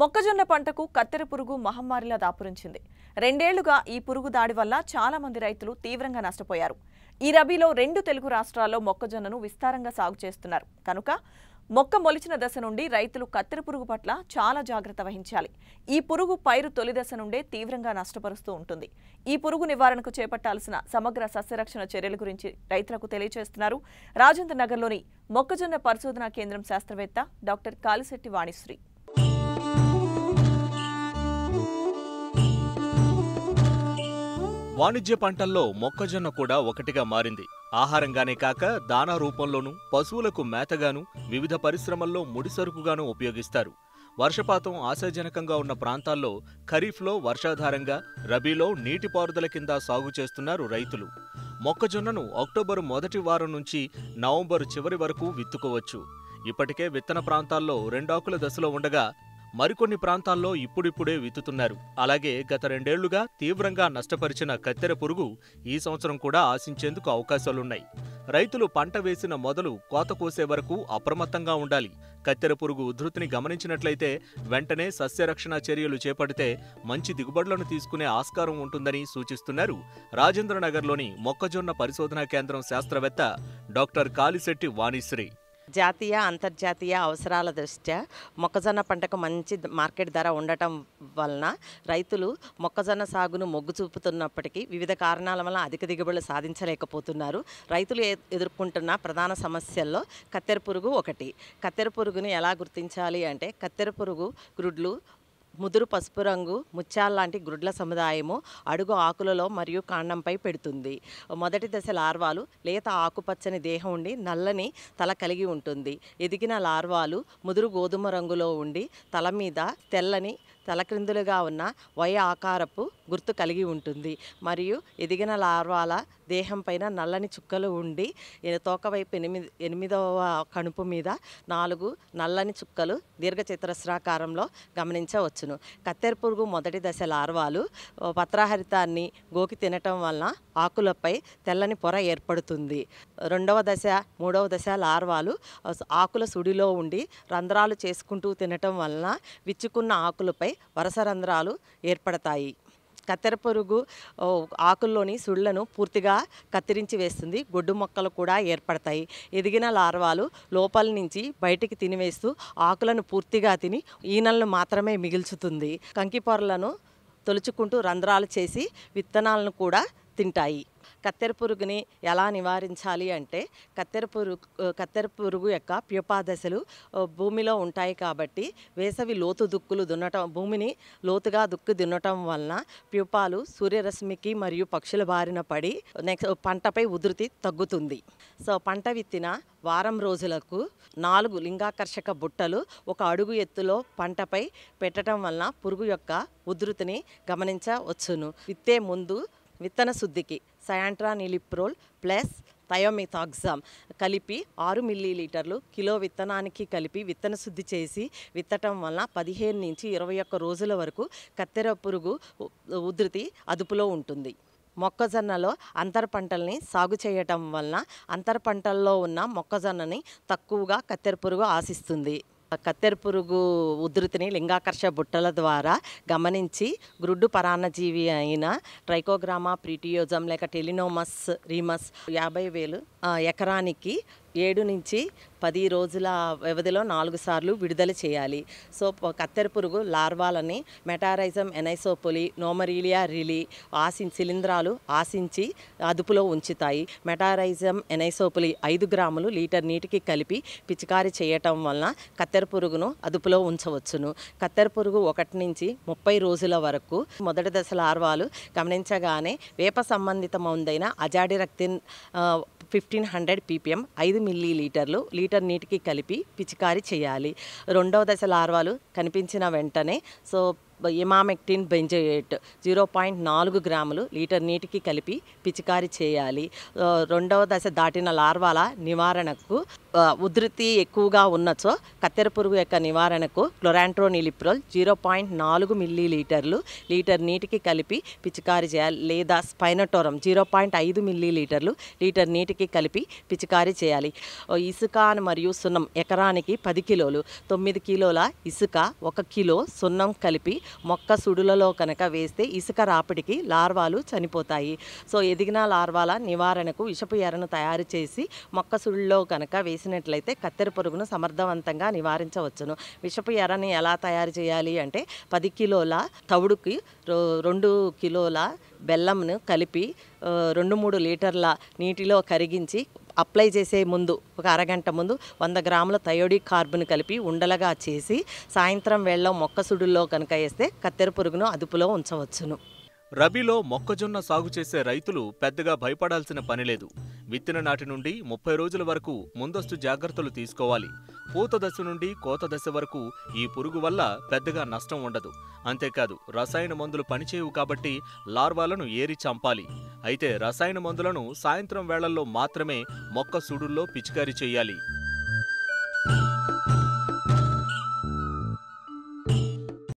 మొక్కజొన్న పంటకు కత్తెర పురుగు మహమ్మారిలా దాపురించింది రెండేళ్లుగా ఈ పురుగు దాడి వల్ల చాలా మంది రైతులు తీవ్రంగా నష్టపోయారు ఈ రబీలో రెండు తెలుగు రాష్ట్రాల్లో మొక్కజొన్నను విస్తారంగా సాగు చేస్తున్నారు కనుక మొక్క మొలిచిన దశ నుండి రైతులు కత్తెర పురుగు పట్ల చాలా జాగ్రత్త వహించాలి ఈ పురుగు పైరు తొలి దశ నుండే తీవ్రంగా నష్టపరుస్తూ ఉంటుంది ఈ పురుగు నివారణకు చేపట్టాల్సిన సమగ్ర సస్యరక్షణ చర్యల గురించి రైతులకు తెలియజేస్తున్నారు రాజేంద్ర నగర్లోని మొక్కజొన్న పరిశోధనా కేంద్రం శాస్త్రవేత్త డాక్టర్ కాలిశెట్టి వాణిశ్రీ వాణిజ్య పంటల్లో మొక్కజొన్న కూడా ఒకటిగా మారింది ఆహారంగానే కాక దానా రూపంలోనూ పశువులకు మేతగాను వివిధ పరిశ్రమల్లో ముడిసరుకుగాను ఉపయోగిస్తారు వర్షపాతం ఆశాజనకంగా ఉన్న ప్రాంతాల్లో ఖరీఫ్లో వర్షాధారంగా రబీలో నీటిపారుదల కింద సాగు చేస్తున్నారు రైతులు మొక్కజొన్నను అక్టోబరు మొదటి వారం నుంచి నవంబరు చివరి వరకు విత్తుకోవచ్చు ఇప్పటికే విత్తన ప్రాంతాల్లో రెండాకుల దశలో ఉండగా మరికొన్ని ప్రాంతాల్లో ఇప్పుడిప్పుడే విత్తుతున్నారు అలాగే గత రెండేళ్లుగా తీవ్రంగా నష్టపరిచిన కత్తెర పురుగు ఈ సంవత్సరం కూడా ఆశించేందుకు అవకాశాలున్నాయి రైతులు పంట వేసిన మొదలు కోత కోసే వరకు అప్రమత్తంగా ఉండాలి కత్తెర పురుగు ఉధృతిని గమనించినట్లయితే వెంటనే సస్యరక్షణ చర్యలు చేపడితే మంచి దిగుబడులను తీసుకునే ఆస్కారం ఉంటుందని సూచిస్తున్నారు రాజేంద్రనగర్లోని మొక్కజొన్న పరిశోధనా కేంద్రం శాస్త్రవేత్త డాక్టర్ కాలిశెట్టి వాణిశ్రీ జాతీయ అంతర్జాతీయ అవసరాల దృష్ట్యా మొక్కజొన్న పంటకు మంచి మార్కెట్ ధర ఉండటం వలన రైతులు మొక్కజొన్న సాగును మొగ్గు చూపుతున్నప్పటికీ వివిధ కారణాల వల్ల అధిక దిగుబడులు సాధించలేకపోతున్నారు రైతులు ఎదుర్కొంటున్న ప్రధాన సమస్యల్లో కత్తెర పురుగు ఒకటి కత్తెర పురుగుని ఎలా గుర్తించాలి అంటే కత్తెర పురుగు గ్రుడ్లు ముదురు పసుపు రంగు లాంటి గుడ్ల సముదాయము అడుగు ఆకులలో మరియు కాండంపై పెడుతుంది మొదటి దశ లార్వాలు లేత ఆకుపచ్చని దేహం ఉండి నల్లని తల కలిగి ఉంటుంది ఎదిగిన లార్వాలు ముదురు గోధుమ రంగులో ఉండి తల మీద తెల్లని తలక్రిందులుగా ఉన్న వయ ఆకారపు గుర్తు కలిగి ఉంటుంది మరియు ఎదిగిన లార్వాల దేహంపైన నల్లని చుక్కలు ఉండి తోకవైపు ఎనిమిది ఎనిమిదవ కణుపు మీద నాలుగు నల్లని చుక్కలు చతురస్రాకారంలో గమనించవచ్చును కత్తెర పురుగు మొదటి దశ లార్వాలు పత్రాహరితాన్ని గోకి తినటం వలన ఆకులపై తెల్లని పొర ఏర్పడుతుంది రెండవ దశ మూడవ దశ లార్వాలు ఆకుల సుడిలో ఉండి రంధ్రాలు చేసుకుంటూ తినటం వలన విచ్చుకున్న ఆకులపై ఆకులపై వరుస రంధ్రాలు ఏర్పడతాయి కత్తెర పురుగు ఆకుల్లోని సుళ్లను పూర్తిగా కత్తిరించి వేస్తుంది గొడ్డు మొక్కలు కూడా ఏర్పడతాయి ఎదిగిన లార్వాలు లోపల నుంచి బయటికి తినివేస్తూ ఆకులను పూర్తిగా తిని ఈనలను మాత్రమే మిగిల్చుతుంది కంకి పొరలను తొలుచుకుంటూ రంధ్రాలు చేసి విత్తనాలను కూడా తింటాయి కత్తెర పురుగుని ఎలా నివారించాలి అంటే కత్తెర పురుగు కత్తెర పురుగు యొక్క ప్యూపా దశలు భూమిలో ఉంటాయి కాబట్టి వేసవి లోతు దుక్కులు దున్నటం భూమిని లోతుగా దుక్కు దున్నటం వలన ప్యూపాలు సూర్యరశ్మికి మరియు పక్షుల బారిన పడి నెక్స్ట్ పంటపై ఉధృతి తగ్గుతుంది సో పంట విత్తిన వారం రోజులకు నాలుగు లింగాకర్షక బుట్టలు ఒక అడుగు ఎత్తులో పంటపై పెట్టడం వలన పురుగు యొక్క ఉధృతిని గమనించవచ్చును విత్తే ముందు విత్తన శుద్ధికి సయాంట్రానిలిప్రోల్ ప్లస్ థయోమిథాక్సామ్ కలిపి ఆరు మిల్లీలీటర్లు కిలో విత్తనానికి కలిపి విత్తన శుద్ధి చేసి విత్తటం వల్ల పదిహేను నుంచి ఇరవై ఒక్క రోజుల వరకు కత్తెర పురుగు ఉధృతి అదుపులో ఉంటుంది మొక్కజొన్నలో అంతర పంటల్ని సాగు చేయటం వలన అంతర పంటల్లో ఉన్న మొక్కజొన్నని తక్కువగా కత్తెర పురుగు ఆశిస్తుంది కత్తెర పురుగు ఉధృతిని లింగాకర్ష బుట్టల ద్వారా గమనించి గ్రుడ్డు పరాన్నజీవి అయిన ట్రైకోగ్రామా ప్రీటియోజం లేక టెలినోమస్ రీమస్ యాభై వేలు ఎకరానికి ఏడు నుంచి పది రోజుల వ్యవధిలో నాలుగు సార్లు విడుదల చేయాలి సో కత్తెర పురుగు లార్వాలని మెటారైజం ఎనైసోపొలి నోమరీలియా రిలీ ఆశించి శిలింద్రాలు ఆశించి అదుపులో ఉంచుతాయి మెటారైజం ఎనైసోపొలి ఐదు గ్రాములు లీటర్ నీటికి కలిపి పిచికారి చేయటం వలన కత్తెర పురుగును అదుపులో ఉంచవచ్చును కత్తెర పురుగు ఒకటి నుంచి ముప్పై రోజుల వరకు మొదటి దశ లార్వాలు గమనించగానే వేప సంబంధిత మందైన అజాడిరక్తిన్ ఫిఫ్టీన్ హండ్రెడ్ పీపీఎం ఐదు మిల్లీ లీటర్లు లీటర్ నీటికి కలిపి పిచికారి చేయాలి రెండవ దశ లార్వాలు కనిపించిన వెంటనే so emamectin benzoate zero point నాలుగు గ్రాములు లీటర్ నీటికి కలిపి పిచికారి చేయాలి రెండవ దశ దాటిన లార్వాల నివారణకు ఉధృతి ఎక్కువగా ఉన్నచో కత్తెర పురుగు యొక్క నివారణకు క్లొరాంట్రోనిలిప్రోల్ జీరో పాయింట్ నాలుగు మిల్లీ లీటర్లు లీటర్ నీటికి కలిపి పిచికారి చేయాలి లేదా స్పైనటోరం జీరో పాయింట్ ఐదు మిల్లీ లీటర్లు లీటర్ నీటికి కలిపి పిచికారి చేయాలి ఇసుక మరియు సున్నం ఎకరానికి పది కిలోలు తొమ్మిది కిలోల ఇసుక ఒక కిలో సున్నం కలిపి మొక్క సుడులలో కనుక వేస్తే ఇసుక రాపిడికి లార్వాలు చనిపోతాయి సో ఎదిగిన లార్వాల నివారణకు విషపు ఎరను తయారు చేసి మొక్క సుడులో కనుక వేసినట్లయితే కత్తెర పురుగును సమర్థవంతంగా నివారించవచ్చును విషపు ఎరని ఎలా తయారు చేయాలి అంటే పది కిలోల తవుడుకి రెండు కిలోల బెల్లంను కలిపి రెండు మూడు లీటర్ల నీటిలో కరిగించి అప్లై చేసే ముందు ఒక అరగంట ముందు వంద గ్రాముల థయోడిక్ కార్బన్ కలిపి ఉండలగా చేసి సాయంత్రం వేళ్ళ మొక్క సుడుల్లో కనుక వేస్తే కత్తెర పురుగును అదుపులో ఉంచవచ్చును రబీలో మొక్కజొన్న సాగు చేసే రైతులు పెద్దగా భయపడాల్సిన పనిలేదు విత్తిన నాటి నుండి ముప్పై రోజుల వరకు ముందస్తు జాగ్రత్తలు తీసుకోవాలి పూత దశ నుండి కోత దశ వరకు ఈ పురుగు వల్ల పెద్దగా నష్టం ఉండదు అంతేకాదు రసాయన మందులు పనిచేయవు కాబట్టి లార్వాలను ఏరి చంపాలి అయితే రసాయన మందులను సాయంత్రం వేళల్లో మాత్రమే మొక్క సూడుల్లో పిచికారీ చేయాలి